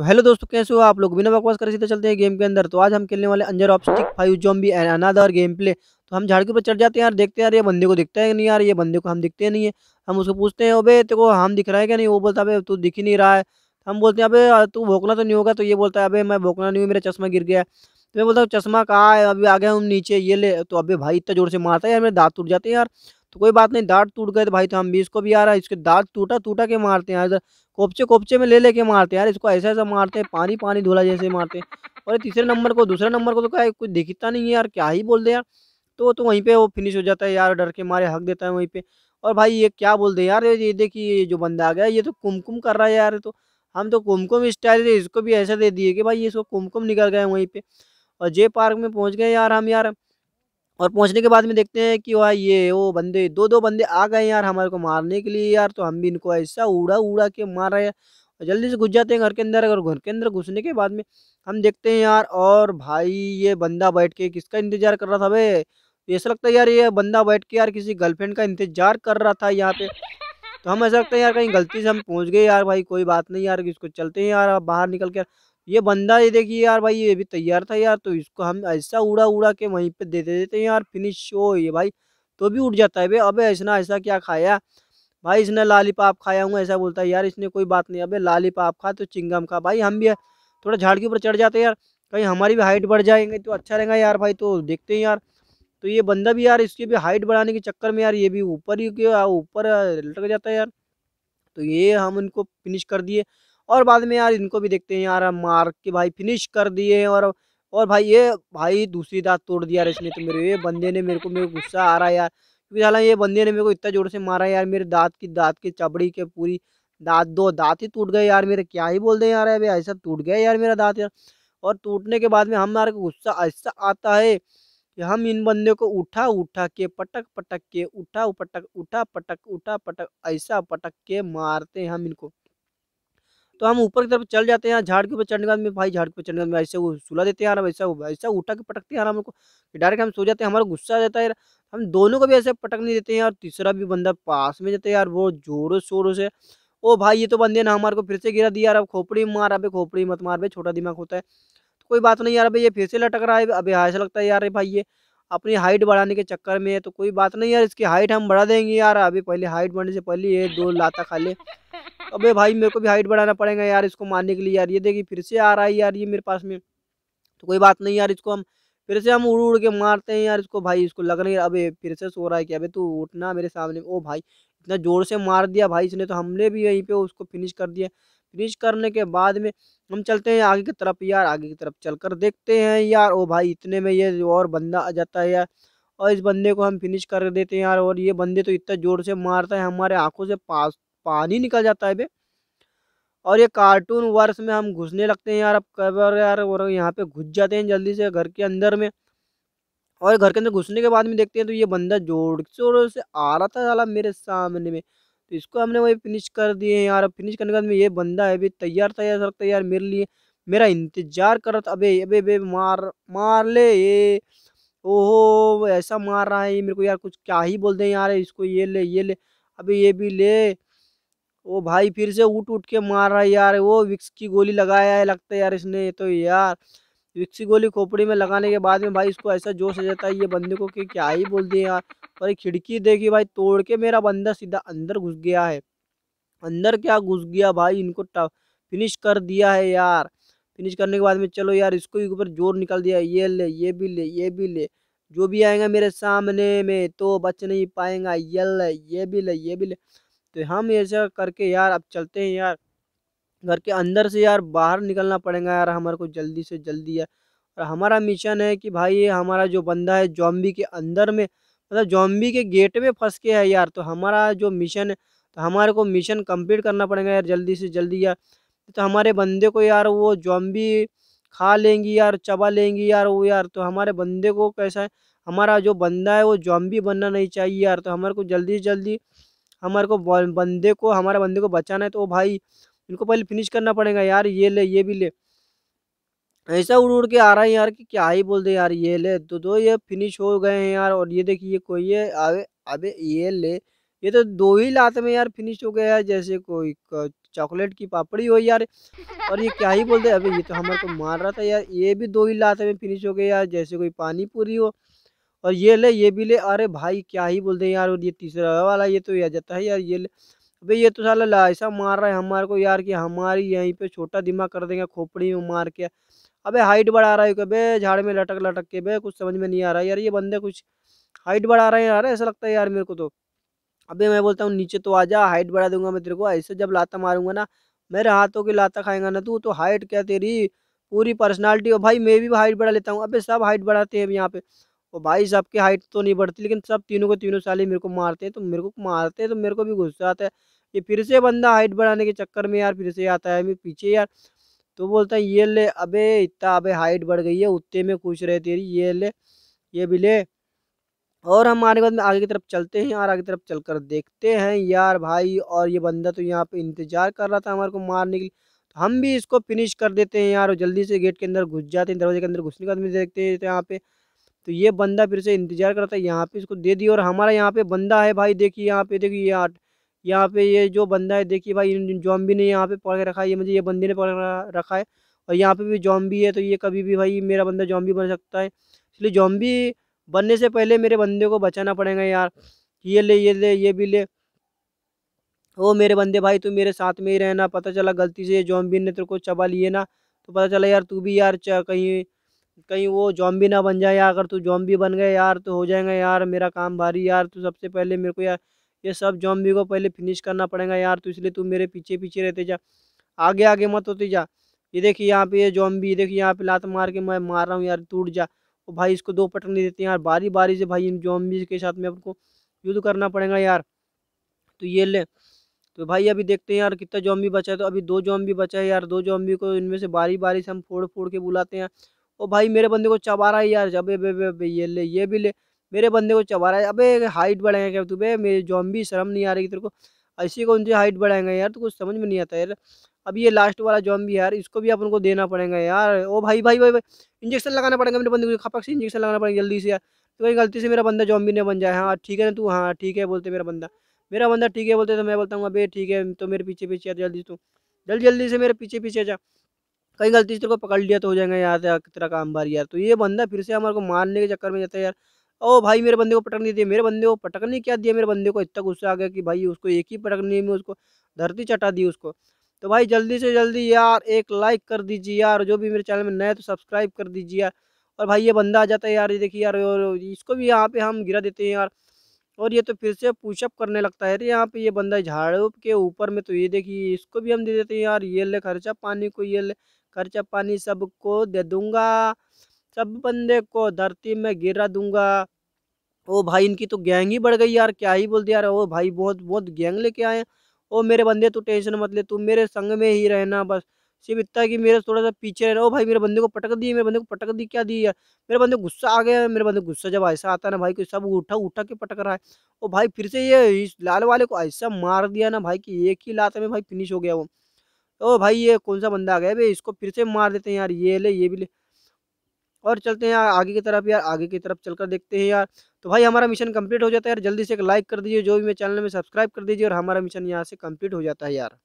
तो हेलो दोस्तों कैसे हो आप लोग बिना बकवास कर सीधे चलते हैं गेम के अंदर तो आज हम खेलने वाले अंजर option five zombie and another game play तो हम झाड़ के ऊपर चढ़ जाते हैं यार देखते हैं यार ये बंदे को दिखता है नहीं यार ये बंदे को हम दिखते नहीं है हम उसको पूछते हैं अबे तेको हम दिख रहा है क्या नहीं वो बोलता है तू दिख ही नहीं रहा है तो हम बोलते हैं अब तू भोकना तो नहीं होगा तो ये बोलता है अभी मैं भोकना नहीं हूँ मेरा चश्मा गिर गया तो मैं बोलता हूँ चश्मा कहाँ है अभी आ गया हम नीचे ये ले तो अभी भाई इतना जोर से मारता है यार मेरे दाँत टूट जाते हैं यार तो कोई बात नहीं दांत टूट गए तो भाई तो हम भी इसको भी यार इसके दांत टूटा टूटा के मारते हैं यार कोपचे कोपचे में ले लेके मारते हैं यार इसको ऐसा ऐसा मारते हैं पानी पानी धुला जैसे मारते हैं और तीसरे नंबर को दूसरे नंबर को तो क्या कुछ दिखता नहीं है यार क्या ही बोल दे यार तो तो वहीं पे वो फिनिश हो जाता है यार डर के मारे हक देता है वहीं पे और भाई ये क्या बोल दे यार ये देखिए ये जो बंदा आ गया ये तो कुमकुम कर रहा है यार तो हम तो कुमकुम स्टाइल से इसको भी ऐसा दे दिए कि भाई इसको कुमकुम निकल गए वहीं पे और जे पार्क में पहुँच गए यार हम यार और पहुंचने के बाद में देखते हैं कि वह ये वो बंदे दो दो बंदे आ गए यार हमारे को मारने के लिए यार तो हम भी इनको ऐसा उड़ा उड़ा के मार रहे हैं जल्दी से घुस जाते हैं घर के अंदर और घर के अंदर घुसने के बाद में हम देखते हैं यार और भाई ये बंदा बैठ के किसका इंतजार कर रहा था भाई ऐसा लगता है यार ये बंदा बैठ के यार किसी गर्लफ्रेंड का इंतजार कर रहा था यहाँ पे तो हम ऐसा लगता है यार कहीं गलती से हम पहुँच गए यार भाई कोई बात नहीं यार इसको चलते हैं यार बाहर निकल के ये बंदा ये देखिए यार भाई ये भी तैयार था यार तो इसको हम ऐसा उड़ा उड़ा के वहीं पे दे देते हैं यार फिनिश हो ये भाई तो भी उठ जाता है भाई अबे ऐसा ऐसा क्या खाया भाई इसने पाप खाया हूँ ऐसा बोलता है यार इसने कोई बात नहीं अबे लालीपाप खा तो चिंगम खा भाई हम भी थोड़ा झाड़ के ऊपर चढ़ जाते हैं यार कहीं हमारी भी हाइट बढ़ जाएंगे तो अच्छा रहेगा यार भाई तो देखते हैं यार तो ये बंदा भी यार इसकी भी हाइट बढ़ाने के चक्कर में यार ये भी ऊपर ही ऊपर लटक जाता है यार तो ये हम इनको फिनिश कर दिए और बाद में यार इनको भी देखते हैं यार मार के भाई फिनिश कर दिए और और भाई ये भाई दूसरी दांत तोड़ दिया यार इसने तो मेरे ये बंदे ने मेरे को मेरे गुस्सा आ रहा है यार क्योंकि हालांकि ये बंदे ने मेरे को इतना जोर से मारा यार मेरे दांत की दांत की चबड़ी के पूरी दांत दो दांत ही टूट गए यार मेरे क्या ही बोल दें यार अभी ऐसा टूट गया यार मेरा दांत यार और टूटने के बाद में हमारे को गुस्सा ऐसा आता है कि हम इन बंदे को उठा उठा के पटक पटक के उठा पटक उठा पटक उठा पटक ऐसा पटक के मारते हैं हम इनको तो हम ऊपर की तरफ चल जाते हैं झाड़ के ऊपर चढ़ने के बाद में भाई झाड़ के ऊपर चढ़ने के बाद में ऐसे वो सुला देते हैं वैसा ऐसा ऐसा उठा के पटकते हैं हमको को डायरेक्ट हम सो जाते हैं हमारा गुस्सा आ जाता है हम दोनों को भी ऐसे पटक नहीं देते हैं और तीसरा भी बंदा पास में जाते हैं यार वो जोरों शोरों से ओ भाई ये तो बंदे ना हमारे को फिर से गिरा दिया यार अब खोपड़ी मार अबे खोपड़ी मत मार भाई छोटा दिमाग होता है तो कोई बात नहीं यार अबे ये फिर से लटक रहा है अबे हाँ, ऐसा लगता है यार भाई ये अपनी हाइट बढ़ाने के चक्कर में है तो कोई बात नहीं यार इसकी हाइट हम बढ़ा देंगे यार अभी पहले हाइट बढ़ने से पहले ये दो लाता खा ले अबे भाई मेरे को भी हाइट बढ़ाना पड़ेगा यार इसको मारने के लिए यार ये देखिए फिर से आ रहा है यार ये मेरे पास में तो कोई बात नहीं यार इसको हम फिर से हम उड़ उड़ के मारते हैं यार इसको भाई इसको लग नहीं अबे फिर से सो रहा है कि अबे तू उठना मेरे सामने ओ भाई इतना ज़ोर से मार दिया भाई इसने तो हमने भी यहीं पर उसको फिनिश कर दिया फिनिश करने के बाद में हम चलते हैं आगे की तरफ यार आगे की तरफ चल कर देखते हैं यार ओ भाई इतने में ये और बंदा आ जाता है यार और इस बंदे को हम फिनिश कर देते हैं यार और ये बंदे तो इतना ज़ोर से मारता है हमारे आंखों से पास पानी निकल जाता है बे और ये कार्टून वर्स में हम घुसने लगते हैं यार अब कई बार यार और यहाँ पे घुस जाते हैं जल्दी से घर के अंदर में और घर के अंदर घुसने के बाद में देखते हैं तो ये बंदा जोर जोर से आ रहा था साला मेरे सामने में तो इसको हमने वही फिनिश कर दिए हैं यार फिनिश करने के बाद में ये बंदा है अभी तैयार था यार तैयार मेरे लिए मेरा इंतजार कर रहा था अबे अबे अबे मार मार ले ये ओहो ऐसा मार रहा है ये मेरे को यार कुछ क्या ही बोलते हैं यार इसको ये ले ये ले अबे ये भी ले ओ भाई फिर से उठ उठ के मार रहा है यार वो विक्स की गोली लगाया है लगता है यार इसने तो यार विक्स की गोली खोपड़ी में लगाने के बाद में भाई इसको ऐसा जोश आ जाता है ये बंदे को कि क्या ही बोल दिए यार और खिड़की देखी भाई तोड़ के मेरा बंदा सीधा अंदर घुस गया है अंदर क्या घुस गया भाई इनको फिनिश कर दिया है यार फिनिश करने के बाद में चलो यार इसको एक ऊपर जोर निकाल दिया ये ले ये भी ले ये भी ले जो भी आएगा मेरे सामने में तो बच नहीं पाएगा ये ले ये भी ले ये भी ले तो हम ऐसा करके यार अब चलते हैं यार घर के अंदर से यार बाहर निकलना पड़ेगा यार हमारे को जल्दी से जल्दी यार और हमारा मिशन है कि भाई हमारा जो बंदा है जॉम्बी के अंदर में मतलब जॉम्बी के गेट में फंस के है यार तो हमारा जो मिशन है तो हमारे को मिशन कंप्लीट करना पड़ेगा यार जल्दी से जल्दी यार तो हमारे बंदे को यार वो जॉम्बी खा लेंगी यार चबा लेंगी यार वो यार तो हमारे बंदे को कैसा है हमारा जो बंदा है वो जॉम्बी बनना नहीं चाहिए यार तो हमारे को जल्दी से जल्दी हमारे को बंदे को हमारे बंदे को बचाना है तो भाई इनको पहले फिनिश करना पड़ेगा यार ये ले ये भी ले ऐसा उड़ उड़ के आ रहा है यार कि क्या ही बोल दे यार ये ले तो दो तो ये फिनिश हो गए हैं यार और ये देखिए कोई ये अबे अबे ये ले ये तो दो ही लात में यार फिनिश हो गया है जैसे कोई चॉकलेट की पापड़ी हो यार और ये क्या ही बोल दे अबे ये तो हमारे को मार रहा था यार ये भी दो ही लात में फिनिश हो गया यार जैसे कोई पानी पूरी हो और ये ले ये भी ले अरे भाई क्या ही बोलते हैं यार और ये तीसरा वाला ये तो आ जाता है यार ये ले अबे ये तो साला लाइसा मार रहा है हमारे को यार कि हमारी यहीं पे छोटा दिमाग कर देंगे खोपड़ी में मार के अबे हाइट बढ़ा रहा है अबे झाड़ में लटक लटक के बे कुछ समझ में नहीं आ रहा है यार ये बंदे कुछ हाइट बढ़ा रहे हैं यार ऐसा लगता है यार मेरे को तो अबे मैं बोलता हूँ नीचे तो आ जा हाइट बढ़ा दूंगा मैं तेरे को ऐसे जब लाता मारूंगा ना मेरे हाथों की लाता खाएंगा ना तू तो हाइट क्या तेरी पूरी पर्सनालिटी हो भाई मैं भी हाइट बढ़ा लेता हूँ अबे सब हाइट बढ़ाते हैं यहाँ पे और भाई की हाइट तो नहीं बढ़ती लेकिन सब तीनों को तीनों साल मेरे को मारते हैं तो मेरे को मारते हैं तो मेरे को भी गुस्सा आता है ये फिर से बंदा हाइट बढ़ाने के चक्कर में यार फिर से आता है मैं पीछे यार तो बोलता है ये ले अबे इतना अबे हाइट बढ़ गई है उतने में खुश रहे तेरी ये ले ये भी ले और हमारे आगे बाद में आगे की तरफ चलते हैं यार आगे की तरफ चलकर देखते हैं यार भाई और ये बंदा तो यहाँ पे इंतज़ार कर रहा था हमारे को मारने के लिए तो हम भी इसको फिनिश कर देते हैं यार जल्दी से गेट के अंदर घुस जाते हैं दरवाजे के अंदर घुसने के बाद देखते हैं तो यहाँ पे तो ये बंदा फिर से इंतजार करता है यहाँ पे इसको दे दिया और हमारा यहाँ पे बंदा है भाई देखिए यहाँ पे देखिए ये आठ यहाँ पे ये जो बंदा है देखिए भाई जॉम्बी ने यहाँ पे पकड़ के रखा है ये मुझे ये बंदे ने पकड़ रखा है और यहाँ पे भी जॉम्बी है तो ये कभी भी भाई मेरा बंदा जॉम्बी बन सकता है इसलिए जॉम्बी बनने से पहले मेरे बंदे को बचाना पड़ेगा यार ये ले ये ले ये भी ले ओ मेरे बंदे भाई तू मेरे साथ में ही रहना पता चला गलती से ये जॉम्बी ने तेरे को चबा लिए ना तो पता चला यार तू भी यार कहीं कहीं वो जॉम्बी ना बन जाए अगर तू जॉम्बी बन गए यार तो हो जाएगा यार मेरा काम भारी यार तू सबसे पहले मेरे को यार ये सब जॉम्बी को पहले फिनिश करना पड़ेगा यार तो इसलिए तू मेरे पीछे पीछे रहते जा आगे आगे मत होते जा ये देखिए यहाँ पे ये जॉम्बी देखिए यहाँ पे लात मार के मैं मार रहा हूँ यार टूट जा और भाई इसको दो पटक नहीं देते यार बारी बारी से भाई इन जॉम्बी के साथ में आपको युद्ध करना पड़ेगा यार तो ये ले तो भाई अभी देखते हैं यार कितना जॉम्बी बचा है तो अभी दो जॉम्बी बचा है यार दो जॉम्बी को इनमें से बारी बारी से हम फोड़ फोड़ के बुलाते हैं ओ भाई मेरे बंदे को चबा रहा है यार अबे बे, बे, बे ये ले ये भी ले मेरे बंदे को चबा रहा है अबे हाइट बढ़ाएंगे क्या बे मेरी भी शर्म नहीं आ रही तेरे को ऐसी कौन सी हाइट बढ़ाएंगे यार तो कुछ समझ में नहीं आता यार अब ये लास्ट वाला भी यार इसको भी अपन को देना पड़ेगा यार ओ भाई भाई भाई भाई इंजेक्शन लगाना पड़ेगा मेरे बंदे को खपक से इंजेक्शन लगाना पड़ेगा जल्दी से यार तो कहीं गलती से मेरा बंदा भी ने बन जाए हाँ ठीक है ना तू हाँ ठीक है बोलते मेरा बंदा मेरा बंदा ठीक है बोलते तो मैं बोलता हूँ अभी ठीक है तो मेरे पीछे पीछे जल्दी तू जल्दी जल्दी से मेरे पीछे पीछे जा कहीं गलती से तेरे को पकड़ लिया तो हो जाएगा यार यार काम भारी यार तो ये बंदा फिर से हमारे को मारने के चक्कर में जाता है यार ओ भाई मेरे बंदे को नहीं दिया मेरे बंदे को नहीं क्या दिया मेरे बंदे को इतना गुस्सा आ गया कि भाई उसको एक ही पटकने में उसको धरती चटा दी उसको तो भाई जल्दी से जल्दी यार एक लाइक कर दीजिए यार जो भी मेरे चैनल में नए तो सब्सक्राइब कर दीजिए यार और भाई ये बंदा आ जाता है यार ये देखिए यार और इसको भी यहाँ पे हम गिरा देते हैं यार और ये तो फिर से पुशअप करने लगता है अरे यहाँ पे ये बंदा झाड़ू के ऊपर में तो ये देखिए इसको भी हम दे देते हैं यार ये ले खर्चा पानी को ये ले खर्चा पानी सबको दे दूंगा सब बंदे को धरती में गिरा दूंगा ओ भाई इनकी तो गैंग ही बढ़ गई यार क्या ही बोल दिया यार ओ भाई बहुत बहुत गैंग लेके आए ओ मेरे बंदे तू टेंशन मत ले तू मेरे संग में ही रहना बस सिर्फ इतना कि मेरे थोड़ा सा पीछे रहना ओ भाई मेरे बंदे को पटक दिए मेरे बंदे को पटक दी क्या दी यार मेरे बंदे गुस्सा आ गया मेरे बंदे गुस्सा जब ऐसा आता ना भाई कोई सब उठा उठा के पटक रहा है ओ भाई फिर से ये इस लाल वाले को ऐसा मार दिया ना भाई कि एक ही लात में भाई फिनिश हो गया वो ओ भाई ये कौन सा बंदा आ गया भाई इसको फिर से मार देते हैं यार ये ले ये भी ले और चलते हैं यार आगे की तरफ यार आगे की तरफ चलकर देखते हैं यार तो भाई हमारा मिशन कंप्लीट हो जाता है यार जल्दी से एक लाइक कर दीजिए जो भी मेरे चैनल में सब्सक्राइब कर दीजिए और हमारा मिशन यहाँ से कंप्लीट हो जाता है यार